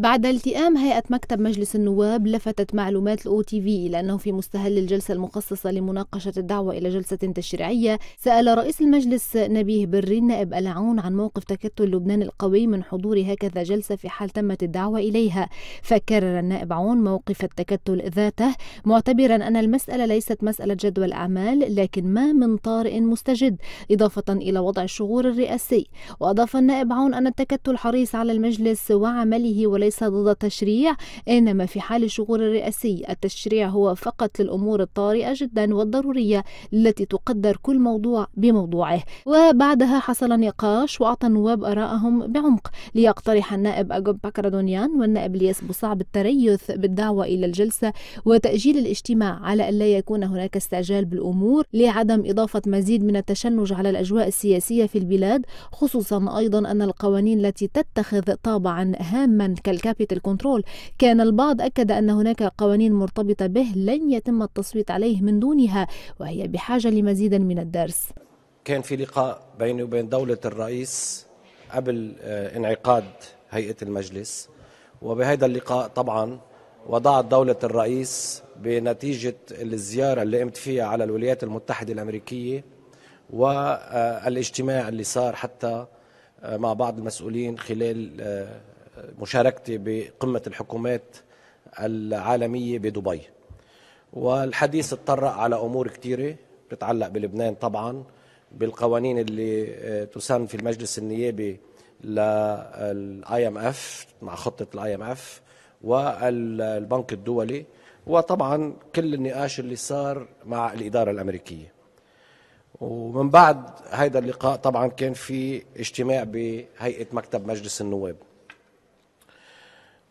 بعد التئام هيئة مكتب مجلس النواب لفتت معلومات الأو تي في إلى أنه في مستهل الجلسة المخصصة لمناقشة الدعوة إلى جلسة تشريعية سأل رئيس المجلس نبيه بري النائب العون عن موقف تكتل لبنان القوي من حضور هكذا جلسة في حال تمت الدعوة إليها فكرر النائب عون موقف التكتل ذاته معتبرا أن المسألة ليست مسألة جدول أعمال لكن ما من طارئ مستجد إضافة إلى وضع الشغور الرئاسي وأضاف النائب عون أن التكتل حريص على المجلس وعمله وليس ليس ضد تشريع إنما في حال الشغور الرئاسي التشريع هو فقط للأمور الطارئة جدا والضرورية التي تقدر كل موضوع بموضوعه وبعدها حصل نقاش وأعطى النواب آرائهم بعمق ليقترح النائب أجوب بكردونيان والنائب لياس بصعب التريث بالدعوة إلى الجلسة وتأجيل الاجتماع على ألا يكون هناك استعجال بالأمور لعدم إضافة مزيد من التشنج على الأجواء السياسية في البلاد خصوصا أيضا أن القوانين التي تتخذ طابعا هاما كال الكابيتال كنترول كان البعض أكد أن هناك قوانين مرتبطة به لن يتم التصويت عليه من دونها وهي بحاجة لمزيد من الدرس كان في لقاء بيني وبين دولة الرئيس قبل آه، انعقاد هيئة المجلس وبهذا اللقاء طبعا وضعت دولة الرئيس بنتيجة الزيارة اللي قمت فيها على الولايات المتحدة الأمريكية والاجتماع اللي صار حتى آه، مع بعض المسؤولين خلال آه، مشاركتي بقمة الحكومات العالمية بدبي والحديث اتطرق على أمور كثيرة بتتعلق بلبنان طبعا بالقوانين اللي آه، تسن في المجلس النيابي للاي آه، ام اف مع خطه الاي ام اف والبنك الدولي وطبعا كل النقاش اللي صار مع الاداره الامريكيه ومن بعد هذا اللقاء طبعا كان في اجتماع بهيئه مكتب مجلس النواب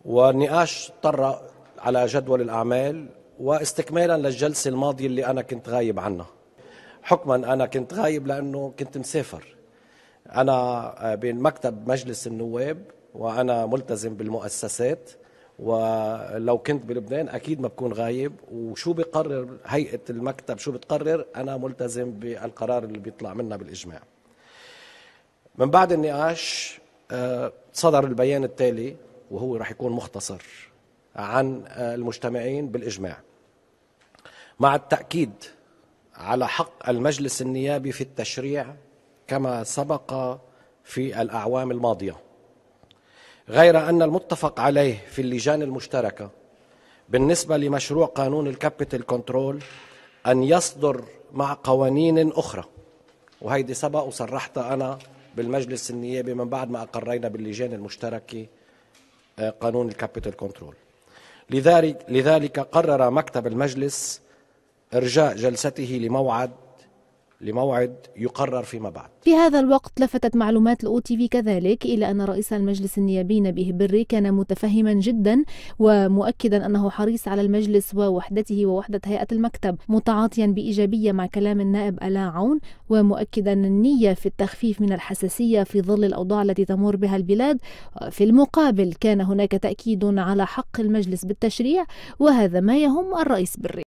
ونقاش طرق على جدول الأعمال واستكمالا للجلسة الماضية اللي أنا كنت غايب عنها حكما أنا كنت غايب لأنه كنت مسافر أنا بين مكتب مجلس النواب وأنا ملتزم بالمؤسسات ولو كنت بلبنان اكيد ما بكون غايب وشو بقرر هيئه المكتب شو بتقرر انا ملتزم بالقرار اللي بيطلع منا بالاجماع من بعد النقاش آه، صدر البيان التالي وهو راح يكون مختصر عن المجتمعين بالإجماع مع التأكيد على حق المجلس النيابي في التشريع كما سبق في الأعوام الماضية غير أن المتفق عليه في اللجان المشتركة بالنسبة لمشروع قانون الكابيتال كنترول أن يصدر مع قوانين أخرى وهيدي سبق وصرحت أنا بالمجلس النيابي من بعد ما أقرينا باللجان المشتركة قانون الكابيتال كنترول لذلك لذلك قرر مكتب المجلس ارجاء جلسته لموعد لموعد يقرر فيما بعد في هذا الوقت لفتت معلومات الأو تي في كذلك إلى أن رئيس المجلس النيابي نبيه بري كان متفهما جدا ومؤكدا أنه حريص على المجلس ووحدته ووحدة هيئة المكتب متعاطيا بإيجابية مع كلام النائب ألا عون ومؤكدا النية في التخفيف من الحساسية في ظل الأوضاع التي تمر بها البلاد في المقابل كان هناك تأكيد على حق المجلس بالتشريع وهذا ما يهم الرئيس بري